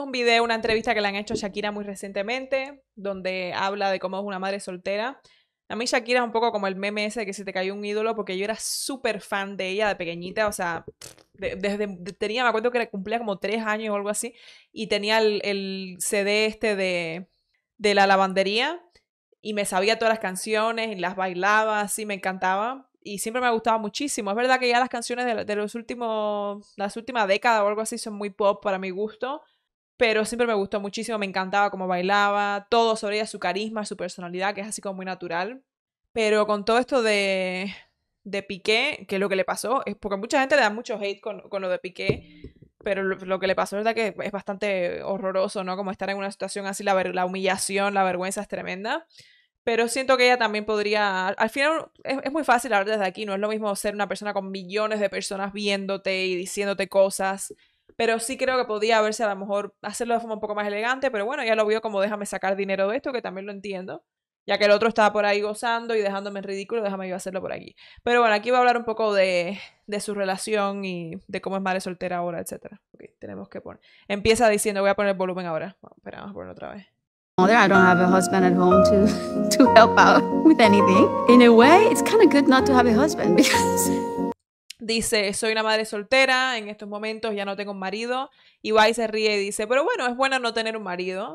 es un video, una entrevista que le han hecho a Shakira muy recientemente, donde habla de cómo es una madre soltera. A mí Shakira es un poco como el meme ese de que se te cayó un ídolo, porque yo era súper fan de ella de pequeñita, o sea, desde tenía, me acuerdo que cumplía como tres años o algo así, y tenía el, CD este de, de la lavandería, y me sabía todas las canciones, y las bailaba, así me encantaba, y siempre me gustaba muchísimo. Es verdad que ya las canciones de, de los últimos, las últimas décadas o algo así son muy pop para mi gusto, pero siempre me gustó muchísimo, me encantaba cómo bailaba, todo sobre ella, su carisma, su personalidad, que es así como muy natural. Pero con todo esto de, de Piqué, que es lo que le pasó es porque mucha gente le da mucho hate con, lo de Piqué, pero lo, que le pasó es verdad que es bastante horroroso, ¿no? Como estar en una situación así, la, la humillación, la vergüenza es tremenda. Pero siento que ella también podría. Al final es, es muy fácil hablar desde aquí, no es lo mismo ser una persona con millones de personas viéndote y diciéndote cosas pero sí creo que podía haberse a lo mejor hacerlo de forma un poco más elegante, pero bueno, ya lo vio como déjame sacar dinero de esto, que también lo entiendo. Ya que el otro estaba por ahí gozando y dejándome en ridículo, déjame yo hacerlo por aquí. Pero bueno, aquí va a hablar un poco de, de su relación y de cómo es madre soltera ahora, etc. Ok, tenemos que poner. Empieza diciendo, voy a poner el volumen ahora. Bueno, espera, vamos a ponerlo otra vez. I don't have a husband at home to, help out with anything. In a way, it's kind of good dice, soy una madre soltera, en estos momentos ya no tengo un marido. Y y se ríe y dice, pero bueno, es bueno no tener un marido.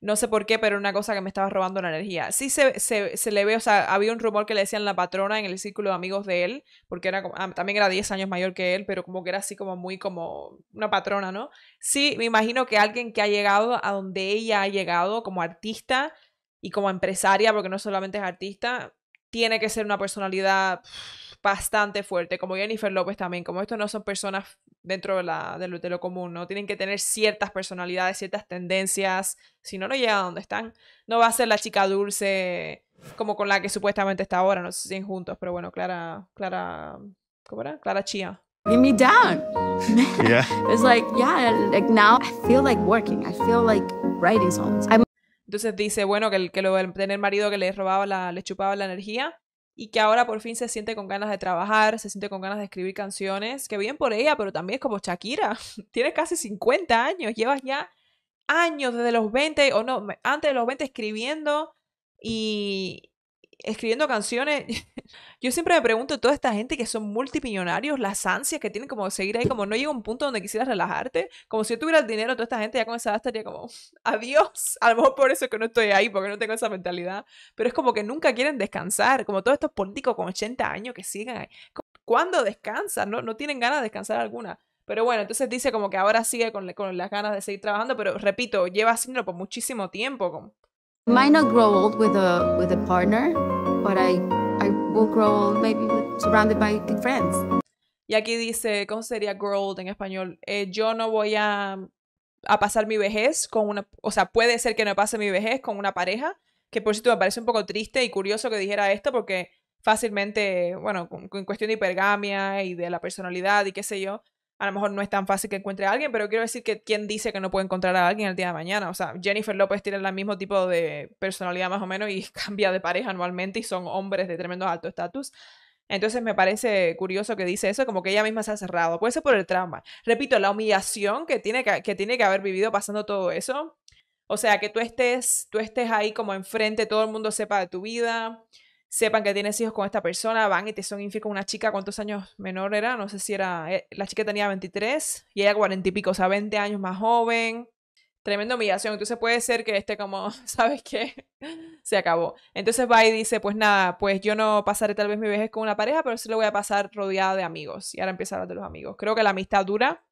No sé por qué, pero una cosa que me estaba robando la energía. Sí se, le ve, o sea, había un rumor que le decían la patrona en el círculo de amigos de él, porque era ah, también era 10 años mayor que él, pero como que era así como muy como una patrona, ¿no? Sí, me imagino que alguien que ha llegado a donde ella ha llegado como artista y como empresaria, porque no solamente es artista, tiene que ser una personalidad bastante fuerte, como Jennifer López también, como esto no son personas dentro de, la, de, lo, común, ¿no? Tienen que tener ciertas personalidades, ciertas tendencias, si no, no llega a donde están. No va a ser la chica dulce como con la que supuestamente está ahora, no sé si siguen juntos, pero bueno, Clara, Clara, ¿cómo era? Clara Chía. Leave me down. Yeah. It's like, yeah, like now I feel like working. I feel like writing songs. Entonces dice, bueno, que, el, que lo tener marido que le robaba la, le chupaba la energía y que ahora por fin se siente con ganas de trabajar, se siente con ganas de escribir canciones, que bien por ella, pero también es como Shakira, tienes casi 50 años, llevas ya años desde los 20 o no, antes de los 20 escribiendo y, escribiendo canciones, yo siempre me pregunto, toda esta gente que son multimillonarios, las ansias que tienen como de seguir ahí, como no llega un punto donde quisieras relajarte, como si yo tuviera el dinero, toda esta gente ya con esa edad estaría como, adiós, a lo mejor por eso que no estoy ahí, porque no tengo esa mentalidad, pero es como que nunca quieren descansar, como todos estos políticos con 80 años que siguen ahí. ¿Cuándo descansan? No, no tienen ganas de descansar alguna. Pero bueno, entonces dice como que ahora sigue con, con, las ganas de seguir trabajando, pero repito, lleva haciéndolo por muchísimo tiempo, como grow old with a partner, I will grow old maybe surrounded by friends. Y aquí dice, ¿cómo sería grow old en español? Eh, yo no voy a, pasar mi vejez con una, o sea, puede ser que no pase mi vejez con una pareja, que por cierto me parece un poco triste y curioso que dijera esto porque fácilmente, bueno, en cuestión de hipergamia y de la personalidad y qué sé yo, a lo mejor no es tan fácil que encuentre a alguien, pero quiero decir que quién dice que no puede encontrar a alguien el día de mañana. O sea, Jennifer López tiene el mismo tipo de personalidad más o menos y cambia de pareja anualmente y son hombres de tremendo alto estatus. Entonces me parece curioso que dice eso, como que ella misma se ha cerrado. Puede ser por el trauma. Repito, la humillación que tiene que, que tiene que haber vivido pasando todo eso. O sea, que tú estés, tú estés ahí como enfrente, todo el mundo sepa de tu vida, sepan que tienes hijos con esta persona, van y te son infiel con una chica, ¿cuántos años menor era? No sé si era, eh, la chica tenía 23 y ella 40 y pico, o sea, 20 años más joven. Tremenda humillación. Entonces puede ser que esté como, ¿sabes qué? Se acabó. Entonces va y dice, pues nada, pues yo no pasaré tal vez mi vejez con una pareja, pero sí lo voy a pasar rodeada de amigos. Y ahora empieza a de los amigos. Creo que la amistad dura.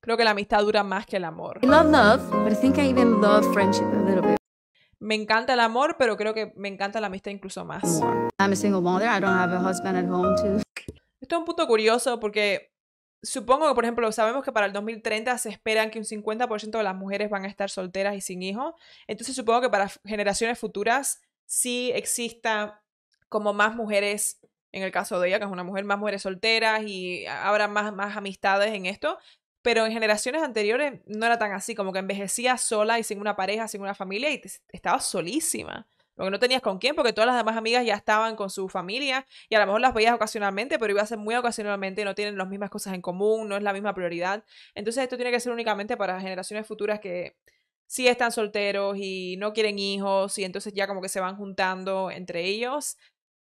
Creo que la amistad dura más que el amor me encanta el amor, pero creo que me encanta la amistad incluso más. Esto es un punto curioso porque supongo que, por ejemplo, sabemos que para el 2030 se esperan que un 50% de las mujeres van a estar solteras y sin hijos. Entonces supongo que para generaciones futuras sí exista como más mujeres en el caso de ella, que es una mujer, más mujeres solteras y habrá más, más amistades en esto, pero en generaciones anteriores no era tan así, como que envejecías sola y sin una pareja, sin una familia y estabas solísima. Porque no tenías con quién, porque todas las demás amigas ya estaban con su familia y a lo mejor las veías ocasionalmente, pero iba a ser muy ocasionalmente, no tienen las mismas cosas en común, no es la misma prioridad. Entonces esto tiene que ser únicamente para generaciones futuras que sí están solteros y no quieren hijos y entonces ya como que se van juntando entre ellos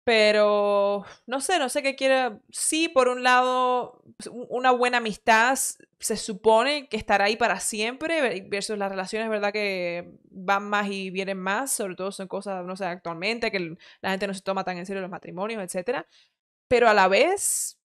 pero no sé, no sé qué quiere. Sí, por un lado, una buena amistad se supone que estará ahí para siempre, versus las relaciones, ¿verdad? Que van más y vienen más, sobre todo son cosas, no sé, actualmente, que la gente no se toma tan en serio los matrimonios, etc. Pero a la vez,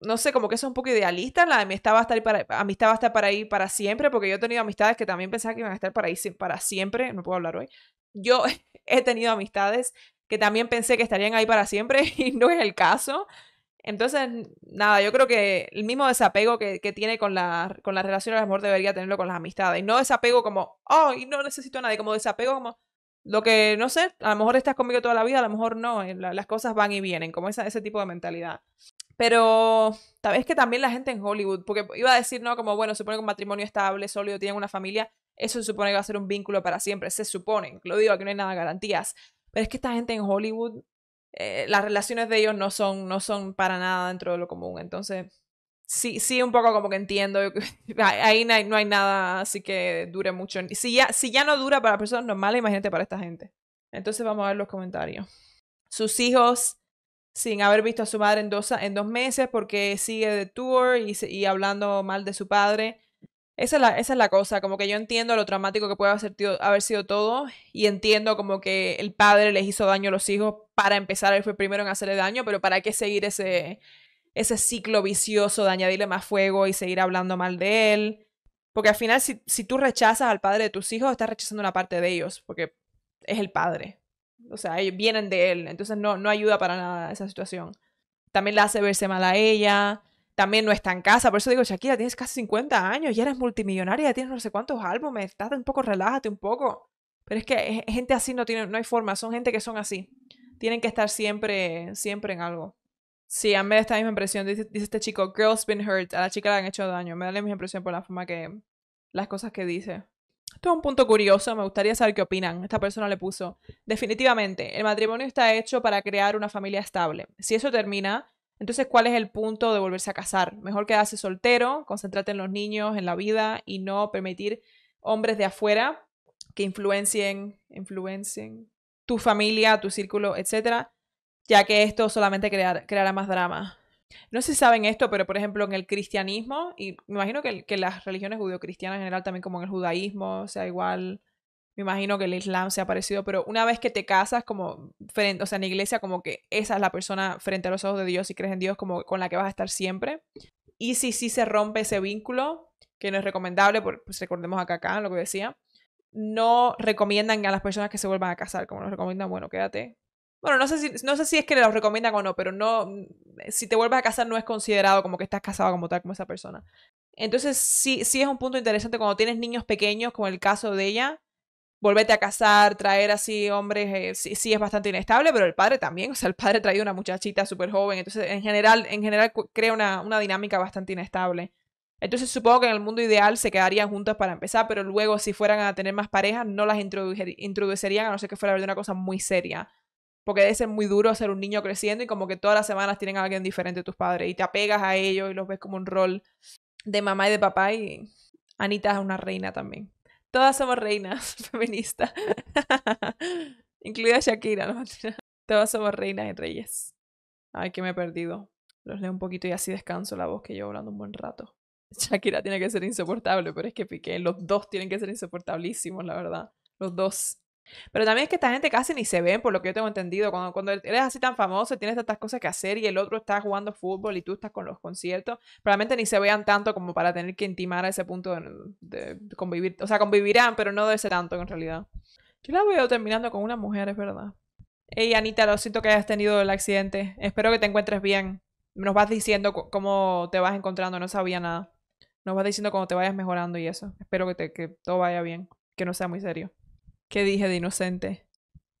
no sé, como que eso es un poco idealista, la amistad va a estar para, para ahí para siempre, porque yo he tenido amistades que también pensaba que iban a estar para ahí para siempre, no puedo hablar hoy. Yo he tenido amistades que también pensé que estarían ahí para siempre y no es el caso. Entonces, nada, yo creo que el mismo desapego que, tiene con la, con la relación al amor debería tenerlo con las amistades. Y no desapego como, oh, y no necesito a nadie, como desapego como, lo que, no sé, a lo mejor estás conmigo toda la vida, a lo mejor no, eh, las cosas van y vienen, como esa, ese tipo de mentalidad. Pero tal vez que también la gente en Hollywood, porque iba a decir, no, como, bueno, supone que un matrimonio estable, sólido, tienen una familia, eso se supone que va a ser un vínculo para siempre, se supone, lo digo, que no hay nada de garantías es que esta gente en Hollywood, eh, las relaciones de ellos no son, no son para nada dentro de lo común. Entonces, sí, sí, un poco como que entiendo. Ahí no hay, nada así que dure mucho. Si ya, si ya no dura para personas normales, imagínate para esta gente. Entonces vamos a ver los comentarios. Sus hijos sin haber visto a su madre en dos, en meses porque sigue de tour y hablando mal de su padre. Esa es, la, cosa, como que yo entiendo lo traumático que puede haber, sido, todo y entiendo como que el padre les hizo daño a los hijos para empezar, él fue el primero en hacerle daño, pero ¿para qué seguir ese, ese ciclo vicioso de añadirle más fuego y seguir hablando mal de él? Porque al final si, tú rechazas al padre de tus hijos, estás rechazando una parte de ellos, porque es el padre. O sea, ellos vienen de él, entonces no, no ayuda para nada esa situación. También la hace verse mal a ella, también no está en casa. Por eso digo, Shakira, tienes casi 50 años, ya eres multimillonaria, ya tienes no sé cuántos álbumes, estás un poco, relájate un poco. Pero es que gente así no tiene, no hay forma, son gente que son así. Tienen que estar siempre, siempre en algo. Sí, a mí me da esta misma impresión, dice, dice, este chico, girls been hurt, a la chica le han hecho daño. Me da la misma impresión por la forma que, las cosas que dice. Esto es un punto curioso, me gustaría saber qué opinan. Esta persona le puso, definitivamente, el matrimonio está hecho para crear una familia estable. Si eso termina, entonces, ¿cuál es el punto de volverse a casar? Mejor quedarse soltero, concentrarte en los niños, en la vida y no permitir hombres de afuera que influencien, influencien tu familia, tu círculo, etc. Ya que esto solamente creará más drama. No sé si saben esto, pero por ejemplo en el cristianismo, y me imagino que, las religiones judio-cristianas en general, también como en el judaísmo, sea, igual me imagino que el Islam se ha parecido, pero una vez que te casas, como, frente, o sea, en la iglesia, como que esa es la persona frente a los ojos de Dios y crees en Dios, como con la que vas a estar siempre. Y si sí se rompe ese vínculo, que no es recomendable, pues recordemos acá, acá lo que decía, no recomiendan a las personas que se vuelvan a casar, como nos recomiendan, bueno, quédate. Bueno, no sé si, no sé si es que los recomiendan o no, pero no, si te vuelves a casar no es considerado como que estás casado como tal, como esa persona. Entonces sí, sí es un punto interesante cuando tienes niños pequeños, como el caso de ella, volverte a casar, traer así hombres, eh, sí, sí, es bastante inestable, pero el padre también, o sea, el padre traía una muchachita súper joven, entonces en general, en general crea una, dinámica bastante inestable. Entonces supongo que en el mundo ideal se quedarían juntos para empezar, pero luego si fueran a tener más parejas no las introducirían a no ser que fuera de una cosa muy seria. Porque debe ser muy duro ser un niño creciendo y como que todas las semanas tienen a alguien diferente de tus padres y te apegas a ellos y los ves como un rol de mamá y de papá y Anita es una reina también. Todas somos reinas feministas. Incluida Shakira, ¿no? Todas somos reinas y reyes. Ay, que me he perdido. Los leo un poquito y así descanso la voz que llevo hablando un buen rato. Shakira tiene que ser insoportable, pero es que Piqué, los dos tienen que ser insoportablísimos, la verdad. Los dos. Pero también es que esta gente casi ni se ve por lo que yo tengo entendido. Cuando, cuando eres así tan famoso, y tienes tantas cosas que hacer y el otro está jugando fútbol y tú estás con los conciertos, probablemente ni se vean tanto como para tener que intimar a ese punto de, convivir. O sea, convivirán, pero no de ser tanto en realidad. Yo la veo terminando con una mujer, es verdad. Hey, Anita, lo siento que hayas tenido el accidente. Espero que te encuentres bien. Nos vas diciendo cómo te vas encontrando, no sabía nada. Nos vas diciendo cómo te vayas mejorando y eso. Espero que, te, que todo vaya bien, que no sea muy serio. ¿Qué dije de inocente.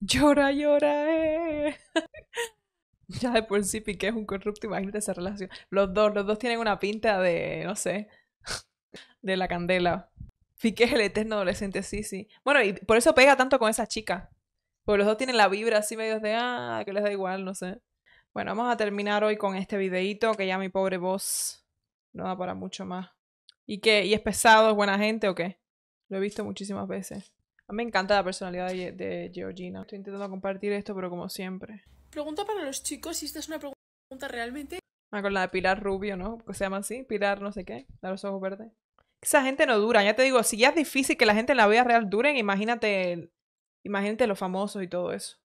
Llora, llora, eh. ya de por sí Piqué es un corrupto, imagínate esa relación. Los dos, los dos tienen una pinta de, no sé, de la candela. Piqué es el eterno adolescente, sí, sí. Bueno, y por eso pega tanto con esa chica. Porque los dos tienen la vibra así medio de, ah, que les da igual, no sé. Bueno, vamos a terminar hoy con este videito que ya mi pobre voz no da para mucho más. ¿Y qué? ¿Y es pesado? ¿Es buena gente o qué? Lo he visto muchísimas veces. A mí me encanta la personalidad de, Georgina. Estoy intentando compartir esto, pero como siempre. Pregunta para los chicos si esta es una pregunta realmente. Ah, con la de Pilar Rubio, ¿no? se llama así, Pilar no sé qué, de los ojos verdes. Esa gente no dura, ya te digo, si ya es difícil que la gente en la vida real duren, imagínate, imagínate los famosos y todo eso.